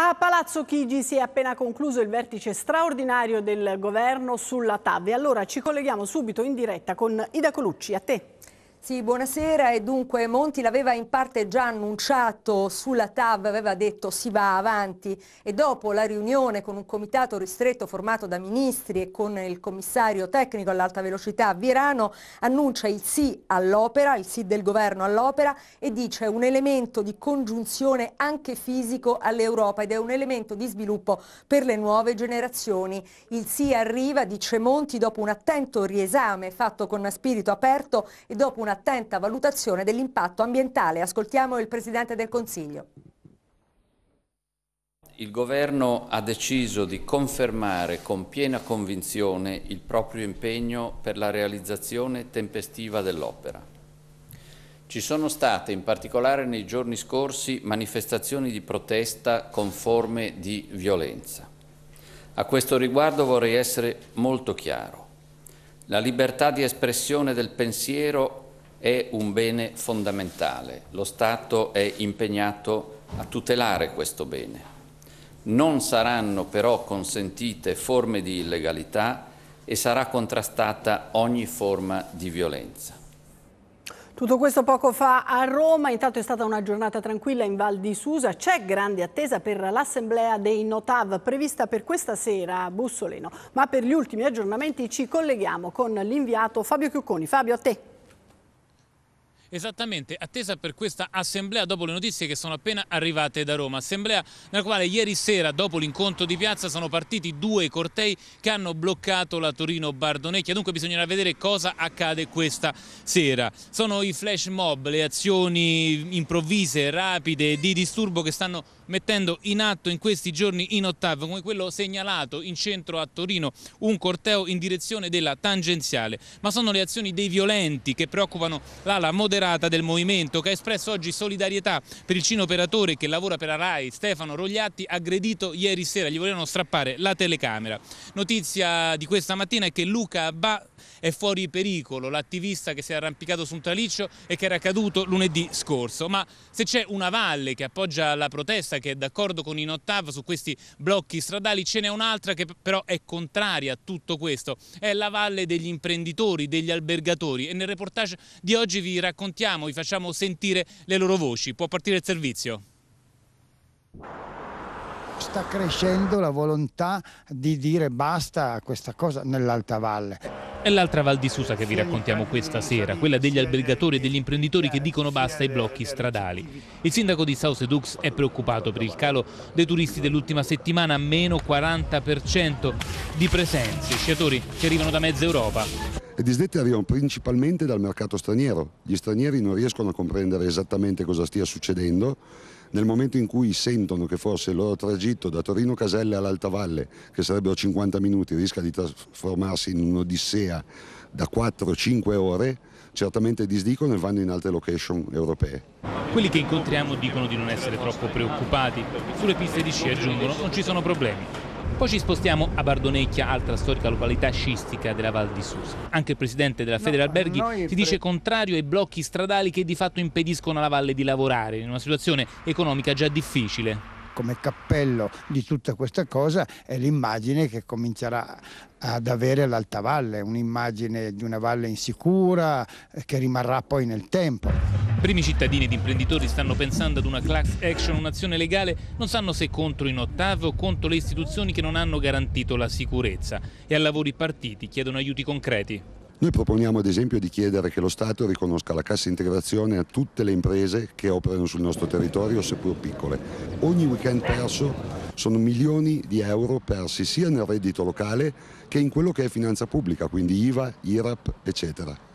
A Palazzo Chigi si è appena concluso il vertice straordinario del governo sulla TAV e allora ci colleghiamo subito in diretta con Ida Colucci, a te. Sì, buonasera e dunque Monti l'aveva in parte già annunciato sulla TAV, aveva detto si va avanti e dopo la riunione con un comitato ristretto formato da ministri e con il commissario tecnico all'alta velocità Virano annuncia il sì all'opera, il sì del governo all'opera e dice un elemento di congiunzione anche fisico all'Europa ed è un elemento di sviluppo per le nuove generazioni. Il sì arriva, dice Monti, dopo un attento riesame fatto con spirito aperto e dopo una un'attenta valutazione dell'impatto ambientale. Ascoltiamo il Presidente del Consiglio. Il governo ha deciso di confermare con piena convinzione il proprio impegno per la realizzazione tempestiva dell'opera. Ci sono state, in particolare nei giorni scorsi, manifestazioni di protesta con forme di violenza. A questo riguardo vorrei essere molto chiaro. La libertà di espressione del pensiero è un bene fondamentale, lo Stato è impegnato a tutelare questo bene. Non saranno però consentite forme di illegalità e sarà contrastata ogni forma di violenza. Tutto questo poco fa a Roma, intanto è stata una giornata tranquilla in Val di Susa, c'è grande attesa per l'assemblea dei Notav prevista per questa sera a Bussoleno, ma per gli ultimi aggiornamenti ci colleghiamo con l'inviato Fabio Chiucconi. Fabio, a te. Esattamente, attesa per questa assemblea dopo le notizie che sono appena arrivate da Roma. Assemblea nella quale ieri sera, dopo l'incontro di piazza, sono partiti due cortei che hanno bloccato la Torino-Bardonecchia. Dunque bisognerà vedere cosa accade questa sera. Sono i flash mob, le azioni improvvise, rapide, di disturbo che stanno mettendo in atto in questi giorni in ottavo, come quello segnalato in centro a Torino, un corteo in direzione della tangenziale. Ma sono le azioni dei violenti che preoccupano l'ala moderna moderata del movimento che ha espresso oggi solidarietà per il cineoperatore che lavora per la RAI, Stefano Rogliatti, aggredito ieri sera, gli volevano strappare la telecamera. Notizia di questa mattina è che Luca Abba è fuori pericolo, l'attivista che si è arrampicato su un traliccio e che era caduto lunedì scorso. Ma se c'è una valle che appoggia la protesta, che è d'accordo con i Nottav su questi blocchi stradali, ce n'è un'altra che però è contraria a tutto questo. È la valle degli imprenditori, degli albergatori e nel reportage di oggi vi raccontiamo montiamo, vi facciamo sentire le loro voci. Può partire il servizio. Sta crescendo la volontà di dire basta a questa cosa nell'Alta Valle. È l'altra Val di Susa che vi raccontiamo questa sera, quella degli albergatori e degli imprenditori che dicono basta ai blocchi stradali. Il sindaco di South Edux è preoccupato per il calo dei turisti dell'ultima settimana, meno 40% di presenze, sciatori che arrivano da mezza Europa. Le disdette arrivano principalmente dal mercato straniero. Gli stranieri non riescono a comprendere esattamente cosa stia succedendo nel momento in cui sentono che forse il loro tragitto da Torino Caselle all'Alta Valle, che sarebbero 50 minuti, rischia di trasformarsi in un'odissea da 4-5 ore, certamente disdicono e vanno in altre location europee. Quelli che incontriamo dicono di non essere troppo preoccupati, sulle piste di sci aggiungono non ci sono problemi. Poi ci spostiamo a Bardonecchia, altra storica località sciistica della Val di Susa. Anche il presidente della Federalberghi no, si dice contrario ai blocchi stradali che di fatto impediscono alla valle di lavorare in una situazione economica già difficile come cappello di tutta questa cosa è l'immagine che comincerà ad avere l'Alta Valle, un'immagine di una valle insicura eh, che rimarrà poi nel tempo. Primi cittadini ed imprenditori stanno pensando ad una class action, un'azione legale, non sanno se contro in ottave o contro le istituzioni che non hanno garantito la sicurezza e a lavori partiti chiedono aiuti concreti. Noi proponiamo ad esempio di chiedere che lo Stato riconosca la cassa integrazione a tutte le imprese che operano sul nostro territorio, seppur piccole. Ogni weekend perso sono milioni di euro persi sia nel reddito locale che in quello che è finanza pubblica, quindi IVA, IRAP, eccetera.